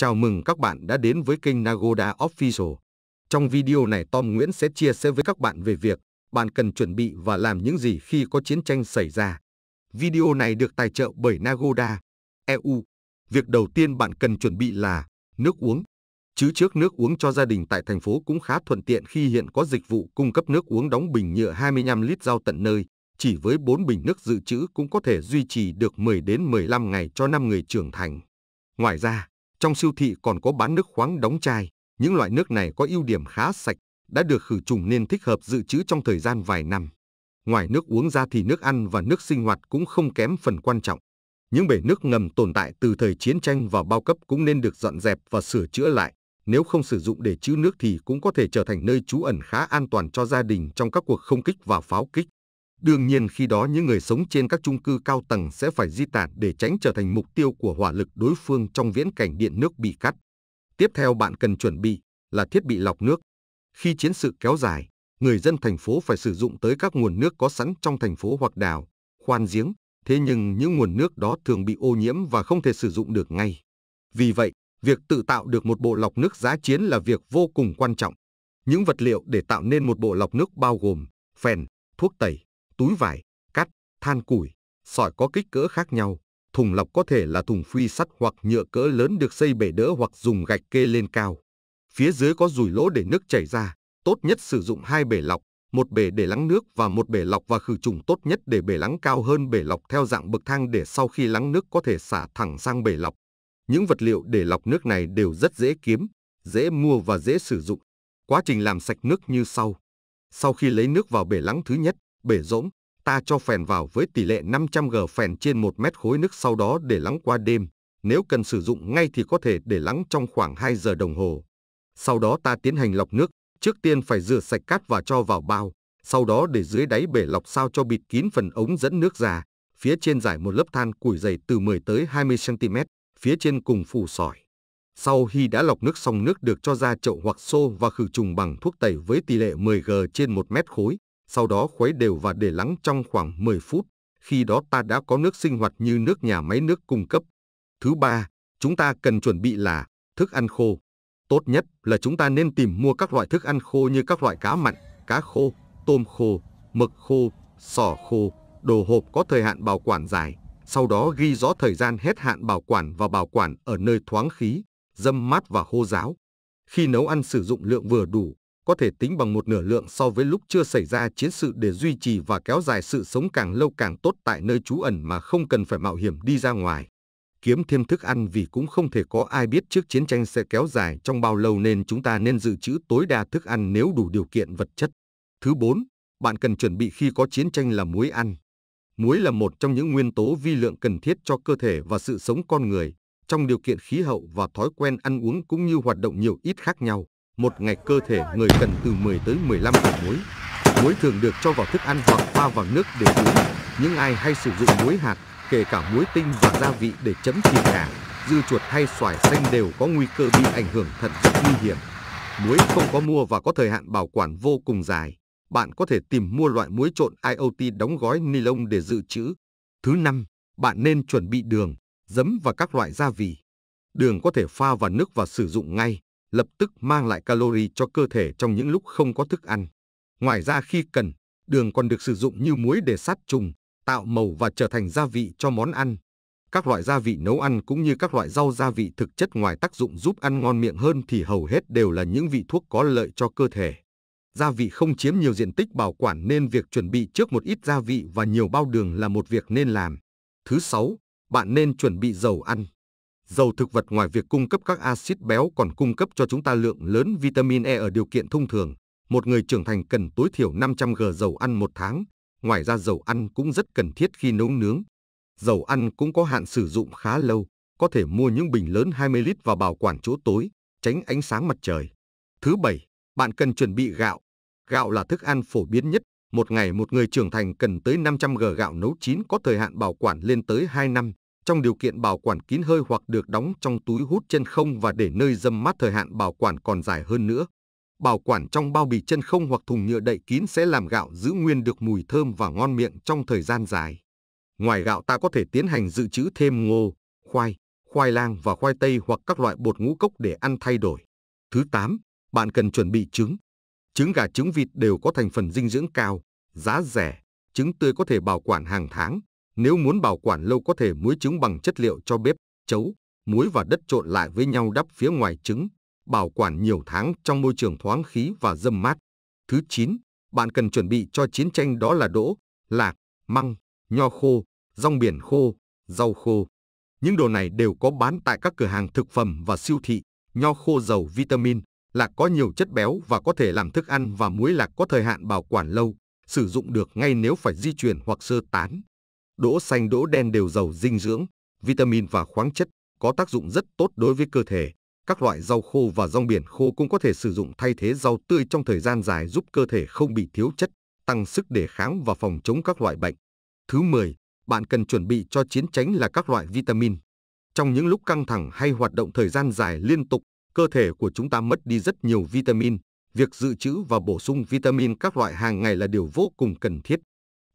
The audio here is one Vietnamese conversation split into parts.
Chào mừng các bạn đã đến với kênh Nagoda Official. Trong video này Tom Nguyễn sẽ chia sẻ với các bạn về việc bạn cần chuẩn bị và làm những gì khi có chiến tranh xảy ra. Video này được tài trợ bởi Nagoda, EU. Việc đầu tiên bạn cần chuẩn bị là nước uống. Chứ trước nước uống cho gia đình tại thành phố cũng khá thuận tiện khi hiện có dịch vụ cung cấp nước uống đóng bình nhựa 25 lít giao tận nơi. Chỉ với 4 bình nước dự trữ cũng có thể duy trì được 10 đến 15 ngày cho 5 người trưởng thành. Ngoài ra, trong siêu thị còn có bán nước khoáng đóng chai, những loại nước này có ưu điểm khá sạch, đã được khử trùng nên thích hợp dự trữ trong thời gian vài năm. Ngoài nước uống ra thì nước ăn và nước sinh hoạt cũng không kém phần quan trọng. Những bể nước ngầm tồn tại từ thời chiến tranh và bao cấp cũng nên được dọn dẹp và sửa chữa lại. Nếu không sử dụng để trữ nước thì cũng có thể trở thành nơi trú ẩn khá an toàn cho gia đình trong các cuộc không kích và pháo kích. Đương nhiên khi đó những người sống trên các chung cư cao tầng sẽ phải di tản để tránh trở thành mục tiêu của hỏa lực đối phương trong viễn cảnh điện nước bị cắt. Tiếp theo bạn cần chuẩn bị là thiết bị lọc nước. Khi chiến sự kéo dài, người dân thành phố phải sử dụng tới các nguồn nước có sẵn trong thành phố hoặc đảo, khoan giếng, thế nhưng những nguồn nước đó thường bị ô nhiễm và không thể sử dụng được ngay. Vì vậy, việc tự tạo được một bộ lọc nước giá chiến là việc vô cùng quan trọng. Những vật liệu để tạo nên một bộ lọc nước bao gồm phèn, thuốc tẩy, túi vải, cắt, than củi, sỏi có kích cỡ khác nhau. Thùng lọc có thể là thùng phi sắt hoặc nhựa cỡ lớn được xây bể đỡ hoặc dùng gạch kê lên cao. Phía dưới có rùi lỗ để nước chảy ra, tốt nhất sử dụng hai bể lọc, một bể để lắng nước và một bể lọc và khử trùng tốt nhất để bể lắng cao hơn bể lọc theo dạng bậc thang để sau khi lắng nước có thể xả thẳng sang bể lọc. Những vật liệu để lọc nước này đều rất dễ kiếm, dễ mua và dễ sử dụng. Quá trình làm sạch nước như sau. Sau khi lấy nước vào bể lắng thứ nhất, bể rỗng, ta cho phèn vào với tỷ lệ 500g phèn trên 1 mét khối nước sau đó để lắng qua đêm. Nếu cần sử dụng ngay thì có thể để lắng trong khoảng 2 giờ đồng hồ. Sau đó ta tiến hành lọc nước, trước tiên phải rửa sạch cát và cho vào bao, sau đó để dưới đáy bể lọc sao cho bịt kín phần ống dẫn nước ra, phía trên giải một lớp than củi dày từ 10 tới 20 cm, phía trên cùng phủ sỏi. Sau khi đã lọc nước xong nước được cho ra chậu hoặc xô và khử trùng bằng thuốc tẩy với tỷ lệ 10G trên 1 mét khối sau đó khuấy đều và để lắng trong khoảng 10 phút, khi đó ta đã có nước sinh hoạt như nước nhà máy nước cung cấp. Thứ ba, chúng ta cần chuẩn bị là thức ăn khô. Tốt nhất là chúng ta nên tìm mua các loại thức ăn khô như các loại cá mặn, cá khô, tôm khô, mực khô, sò khô, đồ hộp có thời hạn bảo quản dài, sau đó ghi rõ thời gian hết hạn bảo quản và bảo quản ở nơi thoáng khí, dâm mát và khô ráo. Khi nấu ăn sử dụng lượng vừa đủ, có thể tính bằng một nửa lượng so với lúc chưa xảy ra chiến sự để duy trì và kéo dài sự sống càng lâu càng tốt tại nơi trú ẩn mà không cần phải mạo hiểm đi ra ngoài. Kiếm thêm thức ăn vì cũng không thể có ai biết trước chiến tranh sẽ kéo dài trong bao lâu nên chúng ta nên dự trữ tối đa thức ăn nếu đủ điều kiện vật chất. Thứ 4, bạn cần chuẩn bị khi có chiến tranh là muối ăn. Muối là một trong những nguyên tố vi lượng cần thiết cho cơ thể và sự sống con người, trong điều kiện khí hậu và thói quen ăn uống cũng như hoạt động nhiều ít khác nhau một ngày cơ thể người cần từ 10 tới 15 gram muối. Muối thường được cho vào thức ăn hoặc pha vào nước để uống. Những ai hay sử dụng muối hạt, kể cả muối tinh và gia vị để chấm thịt gà, dư chuột hay xoài xanh đều có nguy cơ bị ảnh hưởng thận rất nguy hiểm. Muối không có mua và có thời hạn bảo quản vô cùng dài. Bạn có thể tìm mua loại muối trộn IOT đóng gói ni lông để dự trữ. Thứ năm, bạn nên chuẩn bị đường, giấm và các loại gia vị. Đường có thể pha vào nước và sử dụng ngay lập tức mang lại calori cho cơ thể trong những lúc không có thức ăn. Ngoài ra khi cần, đường còn được sử dụng như muối để sát trùng, tạo màu và trở thành gia vị cho món ăn. Các loại gia vị nấu ăn cũng như các loại rau gia vị thực chất ngoài tác dụng giúp ăn ngon miệng hơn thì hầu hết đều là những vị thuốc có lợi cho cơ thể. Gia vị không chiếm nhiều diện tích bảo quản nên việc chuẩn bị trước một ít gia vị và nhiều bao đường là một việc nên làm. Thứ sáu, bạn nên chuẩn bị dầu ăn. Dầu thực vật ngoài việc cung cấp các axit béo còn cung cấp cho chúng ta lượng lớn vitamin E ở điều kiện thông thường. Một người trưởng thành cần tối thiểu 500 g dầu ăn một tháng. Ngoài ra dầu ăn cũng rất cần thiết khi nấu nướng. Dầu ăn cũng có hạn sử dụng khá lâu, có thể mua những bình lớn 20 lít và bảo quản chỗ tối, tránh ánh sáng mặt trời. Thứ bảy, bạn cần chuẩn bị gạo. Gạo là thức ăn phổ biến nhất. Một ngày một người trưởng thành cần tới 500 g gạo nấu chín có thời hạn bảo quản lên tới 2 năm trong điều kiện bảo quản kín hơi hoặc được đóng trong túi hút chân không và để nơi dâm mát thời hạn bảo quản còn dài hơn nữa. Bảo quản trong bao bì chân không hoặc thùng nhựa đậy kín sẽ làm gạo giữ nguyên được mùi thơm và ngon miệng trong thời gian dài. Ngoài gạo ta có thể tiến hành dự trữ thêm ngô, khoai, khoai lang và khoai tây hoặc các loại bột ngũ cốc để ăn thay đổi. Thứ 8, bạn cần chuẩn bị trứng. Trứng gà trứng vịt đều có thành phần dinh dưỡng cao, giá rẻ, trứng tươi có thể bảo quản hàng tháng, nếu muốn bảo quản lâu có thể muối trứng bằng chất liệu cho bếp, chấu, muối và đất trộn lại với nhau đắp phía ngoài trứng, bảo quản nhiều tháng trong môi trường thoáng khí và dâm mát. Thứ 9, bạn cần chuẩn bị cho chiến tranh đó là đỗ, lạc, măng, nho khô, rong biển khô, rau khô. Những đồ này đều có bán tại các cửa hàng thực phẩm và siêu thị. Nho khô giàu vitamin, lạc có nhiều chất béo và có thể làm thức ăn và muối lạc có thời hạn bảo quản lâu, sử dụng được ngay nếu phải di chuyển hoặc sơ tán đỗ xanh đỗ đen đều giàu dinh dưỡng, vitamin và khoáng chất, có tác dụng rất tốt đối với cơ thể. Các loại rau khô và rong biển khô cũng có thể sử dụng thay thế rau tươi trong thời gian dài giúp cơ thể không bị thiếu chất, tăng sức đề kháng và phòng chống các loại bệnh. Thứ 10, bạn cần chuẩn bị cho chiến tránh là các loại vitamin. Trong những lúc căng thẳng hay hoạt động thời gian dài liên tục, cơ thể của chúng ta mất đi rất nhiều vitamin. Việc dự trữ và bổ sung vitamin các loại hàng ngày là điều vô cùng cần thiết.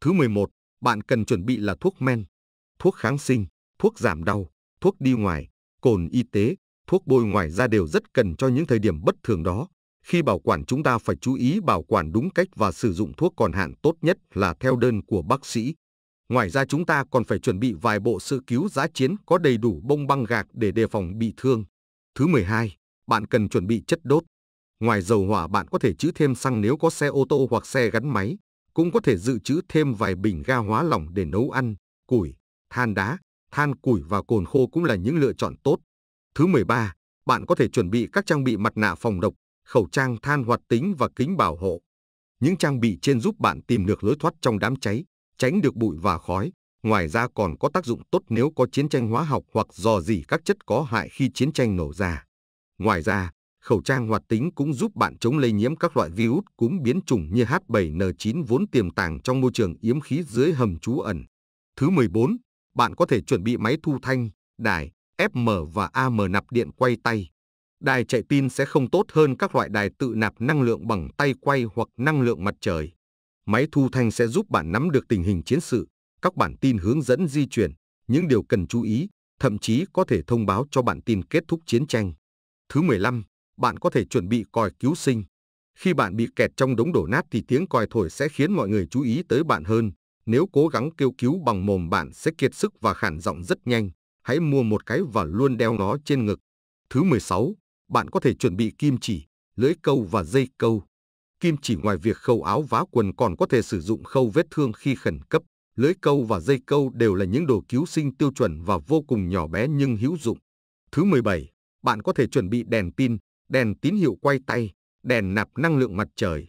Thứ 11, bạn cần chuẩn bị là thuốc men, thuốc kháng sinh, thuốc giảm đau, thuốc đi ngoài, cồn y tế, thuốc bôi ngoài da đều rất cần cho những thời điểm bất thường đó. Khi bảo quản chúng ta phải chú ý bảo quản đúng cách và sử dụng thuốc còn hạn tốt nhất là theo đơn của bác sĩ. Ngoài ra chúng ta còn phải chuẩn bị vài bộ sơ cứu giá chiến có đầy đủ bông băng gạc để đề phòng bị thương. Thứ 12, bạn cần chuẩn bị chất đốt. Ngoài dầu hỏa bạn có thể chữ thêm xăng nếu có xe ô tô hoặc xe gắn máy cũng có thể dự trữ thêm vài bình ga hóa lỏng để nấu ăn, củi, than đá, than củi và cồn khô cũng là những lựa chọn tốt. Thứ 13, bạn có thể chuẩn bị các trang bị mặt nạ phòng độc, khẩu trang than hoạt tính và kính bảo hộ. Những trang bị trên giúp bạn tìm được lối thoát trong đám cháy, tránh được bụi và khói. Ngoài ra còn có tác dụng tốt nếu có chiến tranh hóa học hoặc dò dỉ các chất có hại khi chiến tranh nổ ra. Ngoài ra, khẩu trang hoạt tính cũng giúp bạn chống lây nhiễm các loại virus cúm biến chủng như H7N9 vốn tiềm tàng trong môi trường yếm khí dưới hầm trú ẩn. Thứ 14, bạn có thể chuẩn bị máy thu thanh, đài, FM và AM nạp điện quay tay. Đài chạy pin sẽ không tốt hơn các loại đài tự nạp năng lượng bằng tay quay hoặc năng lượng mặt trời. Máy thu thanh sẽ giúp bạn nắm được tình hình chiến sự, các bản tin hướng dẫn di chuyển, những điều cần chú ý, thậm chí có thể thông báo cho bạn tin kết thúc chiến tranh. Thứ 15, bạn có thể chuẩn bị còi cứu sinh. Khi bạn bị kẹt trong đống đổ nát thì tiếng còi thổi sẽ khiến mọi người chú ý tới bạn hơn. Nếu cố gắng kêu cứu bằng mồm bạn sẽ kiệt sức và khản giọng rất nhanh. Hãy mua một cái và luôn đeo nó trên ngực. Thứ 16, bạn có thể chuẩn bị kim chỉ, lưỡi câu và dây câu. Kim chỉ ngoài việc khâu áo vá quần còn có thể sử dụng khâu vết thương khi khẩn cấp. Lưỡi câu và dây câu đều là những đồ cứu sinh tiêu chuẩn và vô cùng nhỏ bé nhưng hữu dụng. Thứ 17, bạn có thể chuẩn bị đèn pin, đèn tín hiệu quay tay, đèn nạp năng lượng mặt trời.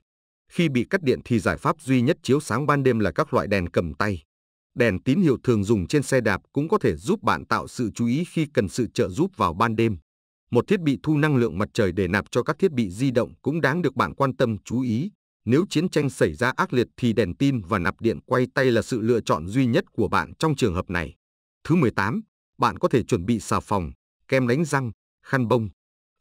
Khi bị cắt điện thì giải pháp duy nhất chiếu sáng ban đêm là các loại đèn cầm tay. Đèn tín hiệu thường dùng trên xe đạp cũng có thể giúp bạn tạo sự chú ý khi cần sự trợ giúp vào ban đêm. Một thiết bị thu năng lượng mặt trời để nạp cho các thiết bị di động cũng đáng được bạn quan tâm chú ý. Nếu chiến tranh xảy ra ác liệt thì đèn pin và nạp điện quay tay là sự lựa chọn duy nhất của bạn trong trường hợp này. Thứ 18, bạn có thể chuẩn bị xà phòng, kem đánh răng, khăn bông,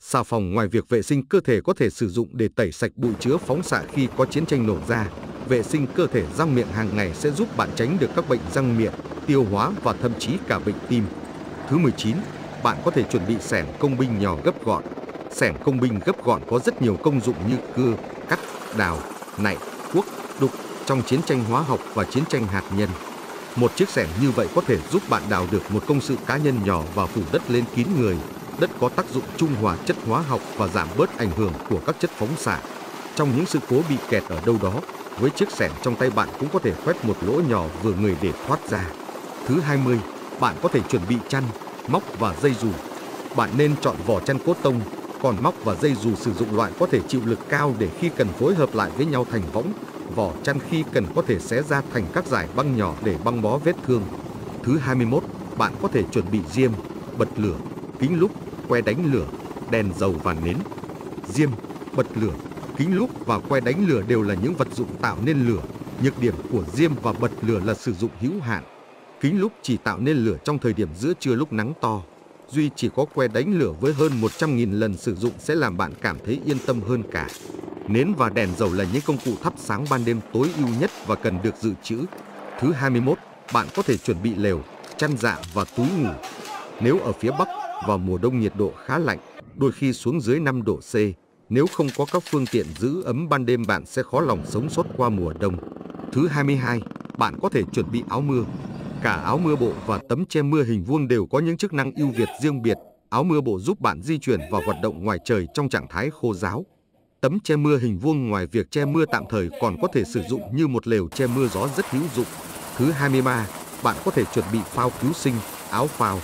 Xà phòng ngoài việc vệ sinh cơ thể có thể sử dụng để tẩy sạch bụi chứa phóng xạ khi có chiến tranh nổ ra, vệ sinh cơ thể răng miệng hàng ngày sẽ giúp bạn tránh được các bệnh răng miệng, tiêu hóa và thậm chí cả bệnh tim. Thứ 19, bạn có thể chuẩn bị sẻng công binh nhỏ gấp gọn. Sẻng công binh gấp gọn có rất nhiều công dụng như cưa, cắt, đào, nạy, cuốc, đục trong chiến tranh hóa học và chiến tranh hạt nhân. Một chiếc sẻng như vậy có thể giúp bạn đào được một công sự cá nhân nhỏ và phủ đất lên kín người, đất có tác dụng trung hòa chất hóa học và giảm bớt ảnh hưởng của các chất phóng xạ. Trong những sự cố bị kẹt ở đâu đó, với chiếc xẻng trong tay bạn cũng có thể khoét một lỗ nhỏ vừa người để thoát ra. Thứ 20, bạn có thể chuẩn bị chăn, móc và dây dù. Bạn nên chọn vỏ chăn cốt tông, còn móc và dây dù sử dụng loại có thể chịu lực cao để khi cần phối hợp lại với nhau thành võng, vỏ chăn khi cần có thể xé ra thành các giải băng nhỏ để băng bó vết thương. Thứ 21, bạn có thể chuẩn bị diêm, bật lửa, kính lúp, que đánh lửa, đèn dầu và nến. Diêm, bật lửa, kính lúp và que đánh lửa đều là những vật dụng tạo nên lửa. Nhược điểm của diêm và bật lửa là sử dụng hữu hạn. Kính lúp chỉ tạo nên lửa trong thời điểm giữa trưa lúc nắng to. Duy chỉ có que đánh lửa với hơn 100.000 lần sử dụng sẽ làm bạn cảm thấy yên tâm hơn cả. Nến và đèn dầu là những công cụ thắp sáng ban đêm tối ưu nhất và cần được dự trữ. Thứ 21, bạn có thể chuẩn bị lều, chăn dạ và túi ngủ. Nếu ở phía Bắc vào mùa đông nhiệt độ khá lạnh, đôi khi xuống dưới 5 độ C. Nếu không có các phương tiện giữ ấm ban đêm bạn sẽ khó lòng sống sót qua mùa đông. Thứ 22, bạn có thể chuẩn bị áo mưa. Cả áo mưa bộ và tấm che mưa hình vuông đều có những chức năng ưu việt riêng biệt. Áo mưa bộ giúp bạn di chuyển và hoạt động ngoài trời trong trạng thái khô ráo. Tấm che mưa hình vuông ngoài việc che mưa tạm thời còn có thể sử dụng như một lều che mưa gió rất hữu dụng. Thứ 23, bạn có thể chuẩn bị phao cứu sinh, áo phao,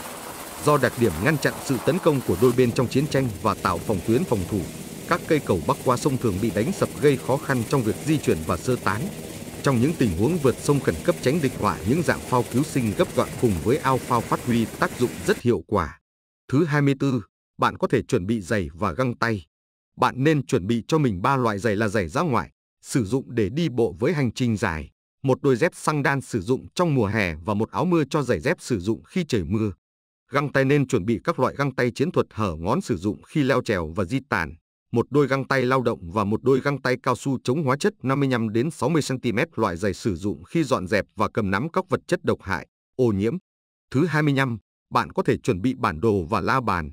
do đặc điểm ngăn chặn sự tấn công của đôi bên trong chiến tranh và tạo phòng tuyến phòng thủ. Các cây cầu bắc qua sông thường bị đánh sập gây khó khăn trong việc di chuyển và sơ tán. Trong những tình huống vượt sông khẩn cấp tránh địch hỏa, những dạng phao cứu sinh gấp gọn cùng với ao phao phát huy tác dụng rất hiệu quả. Thứ 24, bạn có thể chuẩn bị giày và găng tay. Bạn nên chuẩn bị cho mình ba loại giày là giày ra ngoại, sử dụng để đi bộ với hành trình dài, một đôi dép xăng đan sử dụng trong mùa hè và một áo mưa cho giày dép sử dụng khi trời mưa. Găng tay nên chuẩn bị các loại găng tay chiến thuật hở ngón sử dụng khi leo trèo và di tản, một đôi găng tay lao động và một đôi găng tay cao su chống hóa chất 55 đến 60 cm loại dày sử dụng khi dọn dẹp và cầm nắm các vật chất độc hại, ô nhiễm. Thứ 25, bạn có thể chuẩn bị bản đồ và la bàn.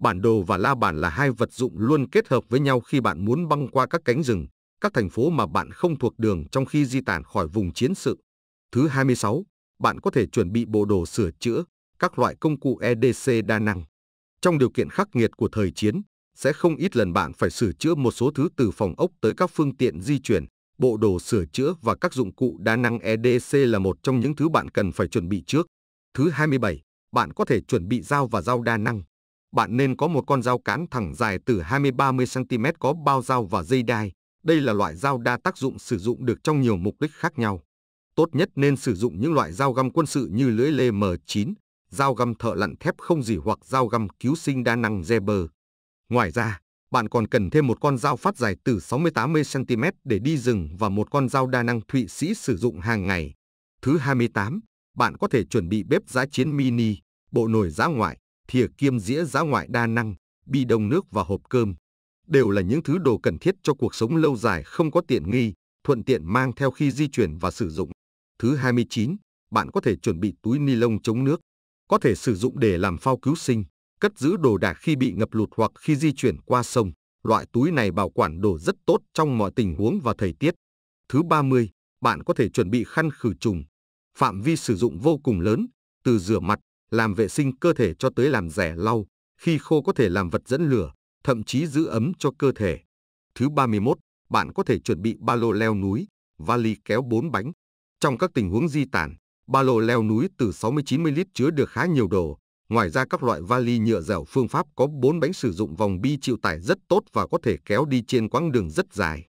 Bản đồ và la bàn là hai vật dụng luôn kết hợp với nhau khi bạn muốn băng qua các cánh rừng, các thành phố mà bạn không thuộc đường trong khi di tản khỏi vùng chiến sự. Thứ 26, bạn có thể chuẩn bị bộ đồ sửa chữa, các loại công cụ EDC đa năng. Trong điều kiện khắc nghiệt của thời chiến, sẽ không ít lần bạn phải sửa chữa một số thứ từ phòng ốc tới các phương tiện di chuyển, bộ đồ sửa chữa và các dụng cụ đa năng EDC là một trong những thứ bạn cần phải chuẩn bị trước. Thứ 27, bạn có thể chuẩn bị dao và dao đa năng. Bạn nên có một con dao cán thẳng dài từ 20-30 cm có bao dao và dây đai. Đây là loại dao đa tác dụng sử dụng được trong nhiều mục đích khác nhau. Tốt nhất nên sử dụng những loại dao găm quân sự như lưỡi lê M9, dao găm thợ lặn thép không dỉ hoặc dao găm cứu sinh đa năng Zeber. Ngoài ra, bạn còn cần thêm một con dao phát dài từ 60-80cm để đi rừng và một con dao đa năng Thụy Sĩ sử dụng hàng ngày. Thứ 28, bạn có thể chuẩn bị bếp giá chiến mini, bộ nồi giá ngoại, thìa kiêm dĩa giá ngoại đa năng, bi đông nước và hộp cơm. Đều là những thứ đồ cần thiết cho cuộc sống lâu dài không có tiện nghi, thuận tiện mang theo khi di chuyển và sử dụng. Thứ 29, bạn có thể chuẩn bị túi ni lông chống nước, có thể sử dụng để làm phao cứu sinh, cất giữ đồ đạc khi bị ngập lụt hoặc khi di chuyển qua sông. Loại túi này bảo quản đồ rất tốt trong mọi tình huống và thời tiết. Thứ 30, bạn có thể chuẩn bị khăn khử trùng. Phạm vi sử dụng vô cùng lớn, từ rửa mặt, làm vệ sinh cơ thể cho tới làm rẻ lau, khi khô có thể làm vật dẫn lửa, thậm chí giữ ấm cho cơ thể. Thứ 31, bạn có thể chuẩn bị ba lô leo núi, vali kéo bốn bánh. Trong các tình huống di tản, Ba lô leo núi từ 60-90 lít chứa được khá nhiều đồ. Ngoài ra các loại vali nhựa dẻo phương Pháp có 4 bánh sử dụng vòng bi chịu tải rất tốt và có thể kéo đi trên quãng đường rất dài.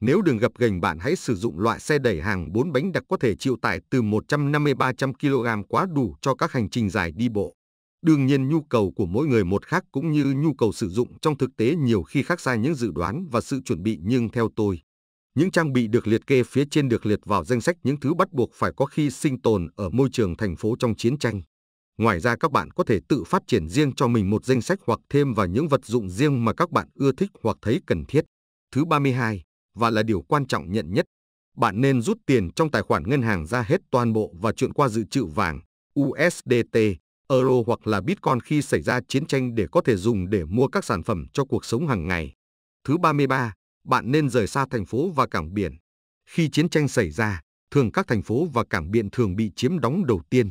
Nếu đường gập ghềnh bạn hãy sử dụng loại xe đẩy hàng 4 bánh đặc có thể chịu tải từ 150-300 kg quá đủ cho các hành trình dài đi bộ. Đương nhiên nhu cầu của mỗi người một khác cũng như nhu cầu sử dụng trong thực tế nhiều khi khác xa những dự đoán và sự chuẩn bị nhưng theo tôi, những trang bị được liệt kê phía trên được liệt vào danh sách những thứ bắt buộc phải có khi sinh tồn ở môi trường thành phố trong chiến tranh. Ngoài ra các bạn có thể tự phát triển riêng cho mình một danh sách hoặc thêm vào những vật dụng riêng mà các bạn ưa thích hoặc thấy cần thiết. Thứ 32, và là điều quan trọng nhận nhất, bạn nên rút tiền trong tài khoản ngân hàng ra hết toàn bộ và chuyển qua dự trữ vàng, USDT, euro hoặc là Bitcoin khi xảy ra chiến tranh để có thể dùng để mua các sản phẩm cho cuộc sống hàng ngày. Thứ 33, bạn nên rời xa thành phố và cảng biển. Khi chiến tranh xảy ra, thường các thành phố và cảng biển thường bị chiếm đóng đầu tiên.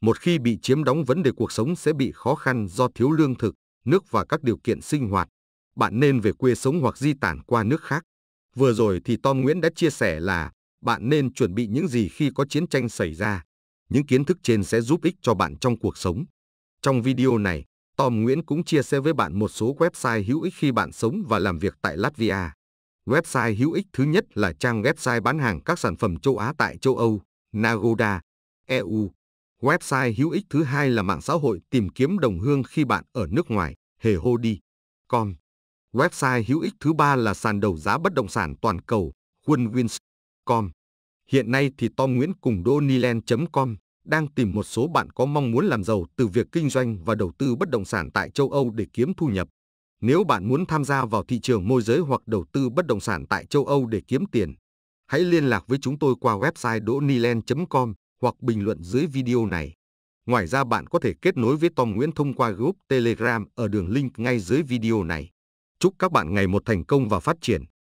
Một khi bị chiếm đóng vấn đề cuộc sống sẽ bị khó khăn do thiếu lương thực, nước và các điều kiện sinh hoạt. Bạn nên về quê sống hoặc di tản qua nước khác. Vừa rồi thì Tom Nguyễn đã chia sẻ là bạn nên chuẩn bị những gì khi có chiến tranh xảy ra. Những kiến thức trên sẽ giúp ích cho bạn trong cuộc sống. Trong video này, Tom Nguyễn cũng chia sẻ với bạn một số website hữu ích khi bạn sống và làm việc tại Latvia. Website hữu ích thứ nhất là trang website bán hàng các sản phẩm châu Á tại châu Âu, Nagoda, EU. Website hữu ích thứ hai là mạng xã hội tìm kiếm đồng hương khi bạn ở nước ngoài, hề hô đi. Com. Website hữu ích thứ ba là sàn đầu giá bất động sản toàn cầu, Wunwins. Com. Hiện nay thì Tom Nguyễn cùng Doniland.com đang tìm một số bạn có mong muốn làm giàu từ việc kinh doanh và đầu tư bất động sản tại châu Âu để kiếm thu nhập. Nếu bạn muốn tham gia vào thị trường môi giới hoặc đầu tư bất động sản tại châu Âu để kiếm tiền, hãy liên lạc với chúng tôi qua website donilen com hoặc bình luận dưới video này. Ngoài ra bạn có thể kết nối với Tom Nguyễn thông qua group Telegram ở đường link ngay dưới video này. Chúc các bạn ngày một thành công và phát triển.